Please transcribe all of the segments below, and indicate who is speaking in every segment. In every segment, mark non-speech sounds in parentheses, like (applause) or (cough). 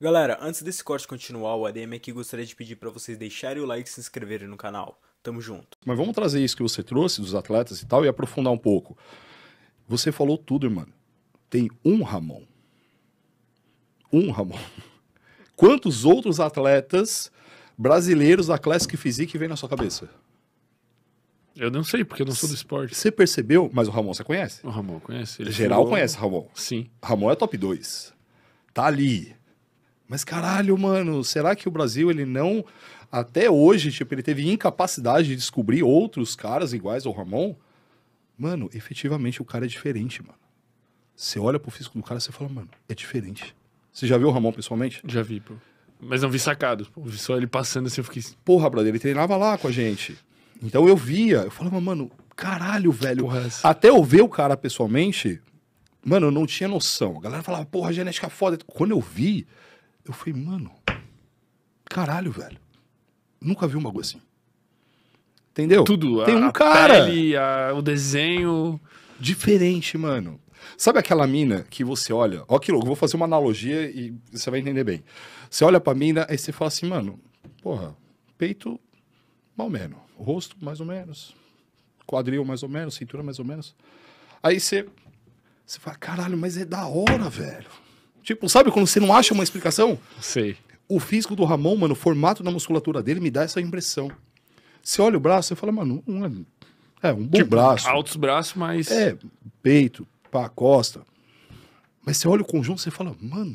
Speaker 1: Galera, antes desse corte continuar, o ADM aqui gostaria de pedir para vocês deixarem o like e se inscreverem no canal. Tamo junto. Mas vamos trazer isso que você trouxe dos atletas e tal e aprofundar um pouco. Você falou tudo, irmão. Tem um Ramon. Um Ramon. (laughs) Quantos outros atletas brasileiros da Classic Physique vem na sua cabeça? Eu não sei, porque eu não sou do esporte. Você percebeu? Mas o Ramon você conhece? O Ramon conhece. Ele Geral jogou... conhece Ramon. Sim. Ramon é top 2. Tá ali mas caralho, mano, será que o Brasil ele não até hoje, tipo, ele teve incapacidade de descobrir outros caras iguais ao Ramon? Mano, efetivamente o cara é diferente, mano. Você olha pro físico do cara, você fala, mano, é diferente. Você já viu o Ramon pessoalmente? Já vi, pô. Mas não vi sacado pô. Vi só ele passando assim, eu fiquei. Assim, porra, brother, ele treinava lá com a gente. Então eu via, eu falava, mano, caralho, velho. Porra, assim... Até eu ver o cara pessoalmente, mano, eu não tinha noção. A galera falava, porra, genética foda. Quando eu vi, eu falei, mano, caralho, velho. Nunca vi um bagulho assim. Entendeu? Tudo. Tem um a cara. Pele, a, o desenho. Diferente, mano. Sabe aquela mina que você olha? Ó, que louco, vou fazer uma analogia e você vai entender bem. Você olha pra mina e você fala assim, mano, porra, peito, mal menos. Rosto, mais ou menos. Quadril, mais ou menos. Cintura, mais ou menos. Aí você, você fala, caralho, mas é da hora, velho. Tipo, sabe quando você não acha uma explicação? Sei. O físico do Ramon, mano, o formato da musculatura dele me dá essa impressão. Você olha o braço, você fala, mano, um é, é, um bom tipo, braço. Altos
Speaker 2: braços, mas.
Speaker 1: É, peito, pá, costa. Mas você olha o conjunto, você fala, mano.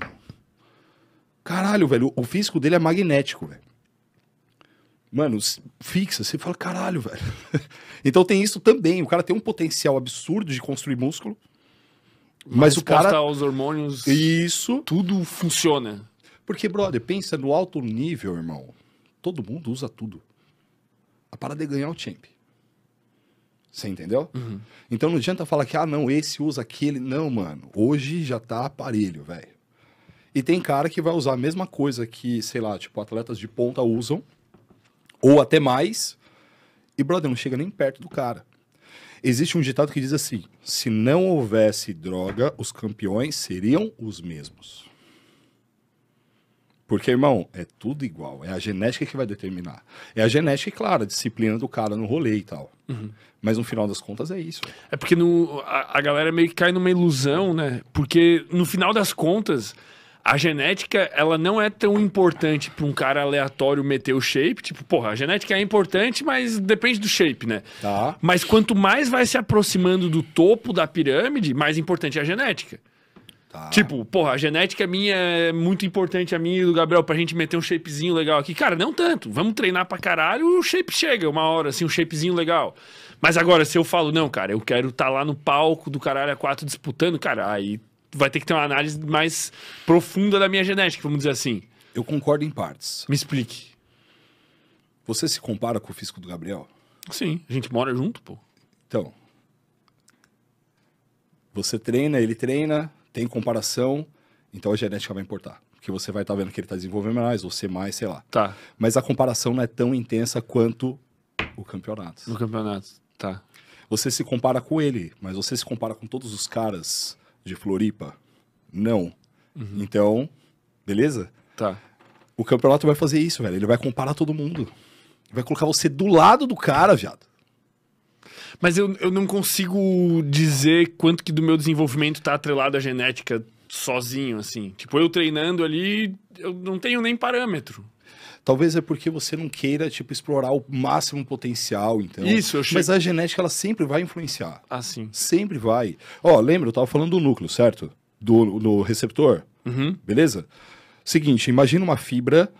Speaker 1: Caralho, velho, o físico dele é magnético, velho. Mano, fixa, você fala, caralho, velho. (laughs) então tem isso também. O cara tem um potencial absurdo de construir músculo mas o cara os hormônios. Isso. Tudo funciona. Porque, brother, pensa no alto nível, irmão. Todo mundo usa tudo. A parada é ganhar o champ. Você entendeu? Uhum. Então não adianta falar que, ah, não, esse usa aquele. Não, mano. Hoje já tá aparelho, velho. E tem cara que vai usar a mesma coisa que, sei lá, tipo, atletas de ponta usam, ou até mais, e, brother, não chega nem perto do cara. Existe um ditado que diz assim: se não houvesse droga, os campeões seriam os mesmos. Porque, irmão, é tudo igual. É a genética que vai determinar. É a genética, e claro, a disciplina do cara no rolê e tal. Uhum. Mas no final das contas é isso.
Speaker 2: É porque no, a, a galera meio que cai numa ilusão, né? Porque no final das contas a genética, ela não é tão importante para um cara aleatório meter o shape. Tipo, porra, a genética é importante, mas depende do shape, né? Tá. Mas quanto mais vai se aproximando do topo da pirâmide, mais importante é a genética. Tá. Tipo, porra, a genética minha é muito importante, a minha e do Gabriel, pra gente meter um shapezinho legal aqui. Cara, não tanto. Vamos treinar pra caralho, o shape chega uma hora, assim, um shapezinho legal. Mas agora, se eu falo, não, cara, eu quero estar tá lá no palco do caralho a quatro disputando, cara, aí vai ter que ter uma análise mais profunda da minha genética, vamos dizer assim. Eu concordo em partes. Me
Speaker 1: explique. Você se compara com o físico do Gabriel? Sim, a gente mora junto, pô. Então. Você treina, ele treina, tem comparação, então a genética vai importar. Porque você vai estar tá vendo que ele está desenvolvendo mais, você mais, sei lá. Tá. Mas a comparação não é tão intensa quanto o campeonato. No campeonato, tá. Você se compara com ele, mas você se compara com todos os caras de Floripa? Não. Uhum. Então, beleza? Tá. O campeonato vai fazer isso, velho. Ele vai comparar todo mundo. Vai colocar você do lado do cara, viado.
Speaker 2: Mas eu, eu não consigo dizer quanto que do meu desenvolvimento tá atrelado à genética sozinho, assim. Tipo, eu treinando ali, eu não tenho nem parâmetro.
Speaker 1: Talvez é porque você não queira, tipo, explorar o máximo potencial, então. Isso, eu che... Mas a genética, ela sempre vai influenciar. Ah, sim. Sempre vai. Ó, lembra, eu tava falando do núcleo, certo? Do, do receptor. Uhum. Beleza? Seguinte, imagina uma fibra,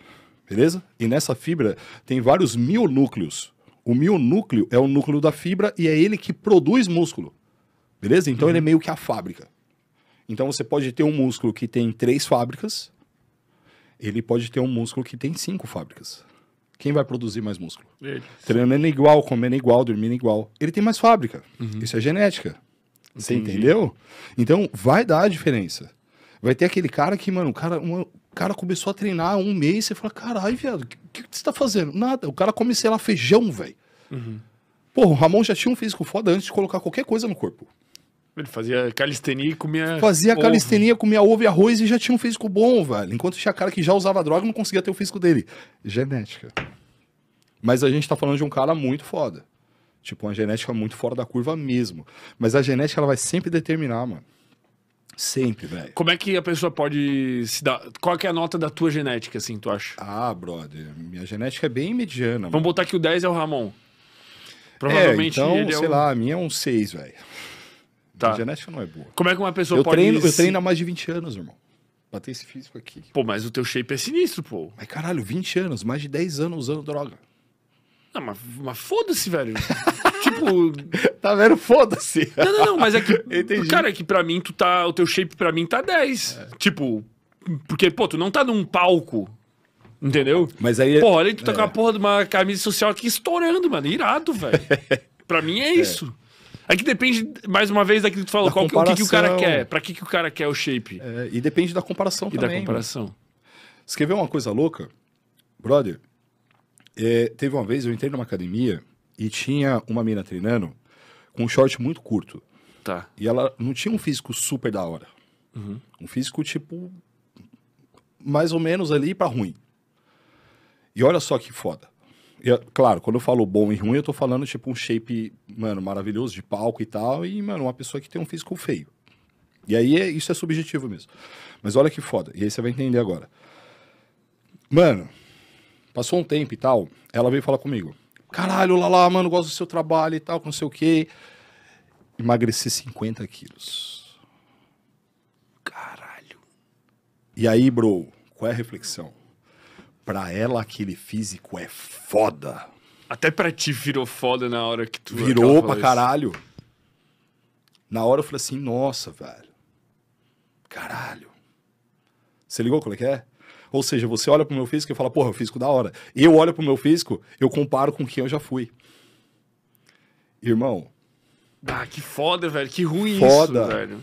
Speaker 1: beleza? E nessa fibra tem vários mil núcleos. O mil núcleo é o núcleo da fibra e é ele que produz músculo. Beleza? Então uhum. ele é uhum. meio que a fábrica. Então você pode ter um músculo que tem três fábricas, ele pode ter um músculo que tem cinco fábricas. Quem vai produzir mais músculo? Ele. Treinando igual, comendo igual, dormindo igual. Ele tem mais fábrica. Uhum. Isso é genética. Entendi. Você entendeu? Então vai dar a diferença. Vai ter aquele cara que, mano, o cara, uma, o cara começou a treinar um mês, você fala, caralho, viado, o que, que você tá fazendo? Nada. O cara come, sei lá, feijão, velho. Uhum. o Ramon já tinha um físico foda antes de colocar qualquer coisa no corpo.
Speaker 2: Ele fazia calistenia e comia. Fazia ovo. calistenia,
Speaker 1: comia ovo e arroz e já tinha um físico bom, velho. Enquanto tinha cara que já usava droga não conseguia ter o físico dele. Genética. Mas a gente tá falando de um cara muito foda. Tipo, uma genética muito fora da curva mesmo. Mas a genética, ela vai sempre determinar, mano. Sempre, velho.
Speaker 2: Como é que a pessoa pode se dar. Qual é a nota da tua genética, assim, tu acha?
Speaker 1: Ah, brother. Minha genética é bem mediana. Vamos mano.
Speaker 2: botar que o 10 é o Ramon. É, Provavelmente então, é, então, sei é um... lá,
Speaker 1: a minha é um 6, velho. Tá. genética não é boa. Como é que uma pessoa eu pode. Treino, Eu treino há mais de 20 anos, irmão. ter esse físico aqui. Pô, mas o teu shape é sinistro, pô. Mas caralho, 20 anos, mais de 10 anos usando droga. Não, mas, mas foda-se, velho. (laughs) tipo. Tá vendo? Foda-se. Não,
Speaker 2: não, não, mas é que. (laughs) Entendi. Cara, é que pra mim, tu tá. O teu shape pra mim tá 10. É. Tipo, porque, pô, tu não tá num palco. Entendeu? Mas aí. É- pô, olha aí tu tá é. com a é. porra de uma camisa social aqui estourando, mano. Irado, velho. (laughs) pra mim é, é. isso.
Speaker 1: É que depende, mais uma vez, daquilo que tu falou. Da qual, o que, que, o cara quer? Pra que, que o cara quer o shape? É, e depende da comparação e também. E né? da comparação. Escreveu Escrever uma coisa louca, brother. É, teve uma vez, eu entrei numa academia e tinha uma mina treinando com um short muito curto. Tá. E ela não tinha um físico super da hora. Uhum. Um físico, tipo, mais ou menos ali para ruim. E olha só que foda claro, quando eu falo bom e ruim, eu tô falando tipo um shape, mano, maravilhoso de palco e tal, e, mano, uma pessoa que tem um físico feio. E aí é, isso é subjetivo mesmo. Mas olha que foda, e aí você vai entender agora. Mano, passou um tempo e tal, ela veio falar comigo. Caralho, lá lá, mano, gosto do seu trabalho e tal, não sei o quê. Emagreci 50 quilos. Caralho. E aí, bro, qual é a reflexão? Pra ela, aquele físico é foda.
Speaker 2: Até pra ti virou foda na hora que tu... Virou pra caralho.
Speaker 1: Na hora eu falei assim, nossa, velho. Caralho. Você ligou como é que é? Ou seja, você olha pro meu físico e fala, porra, o físico da hora. Eu olho pro meu físico, eu comparo com quem eu já fui. Irmão.
Speaker 2: Ah, que foda, velho. Que ruim foda. isso, velho.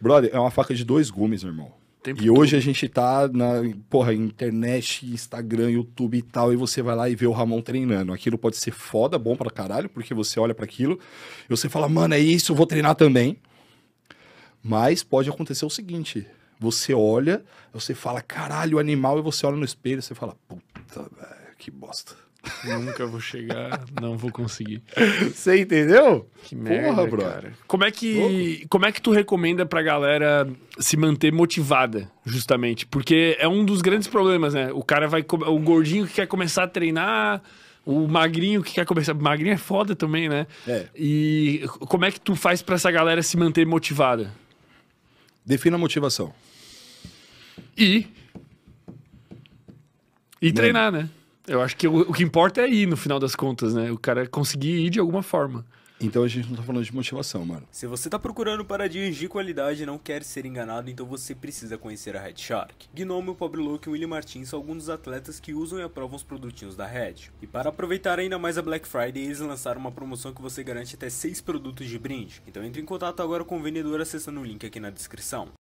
Speaker 1: Brother, é uma faca de dois gumes, meu irmão. Tempo e todo. hoje a gente tá na porra, internet, Instagram, YouTube e tal, e você vai lá e vê o Ramon treinando. Aquilo pode ser foda, bom pra caralho, porque você olha para aquilo e você fala, mano, é isso, eu vou treinar também. Mas pode acontecer o seguinte: você olha, você fala, caralho, animal, e você olha no espelho e você fala, puta, velho, que bosta.
Speaker 2: Nunca vou chegar, não vou conseguir.
Speaker 1: Você entendeu?
Speaker 2: Que merda, Porra, cara. Como é que, como é que tu recomenda pra galera se manter motivada, justamente? Porque é um dos grandes problemas, né? O cara vai o gordinho que quer começar a treinar, o magrinho que quer começar, magrinho é foda também, né? É. E como é que tu faz pra essa galera se manter motivada? Defina a motivação. E e Mano. Né? treinar, né? Eu acho que o, o, que importa é ir, no final das contas, né? O cara conseguir ir de alguma forma.
Speaker 1: Então a gente não tá falando de motivação, mano. Se você tá procurando paradinhas de qualidade e não quer ser enganado, então você precisa conhecer a Red Shark. Gnome o Pobre Louco e William Martins são alguns dos atletas que usam e aprovam os produtinhos da Red. E para aproveitar ainda mais a Black Friday, eles lançaram uma promoção que você garante até 6 produtos de brinde. Então entre em contato agora com o vendedor acessando o link aqui na descrição.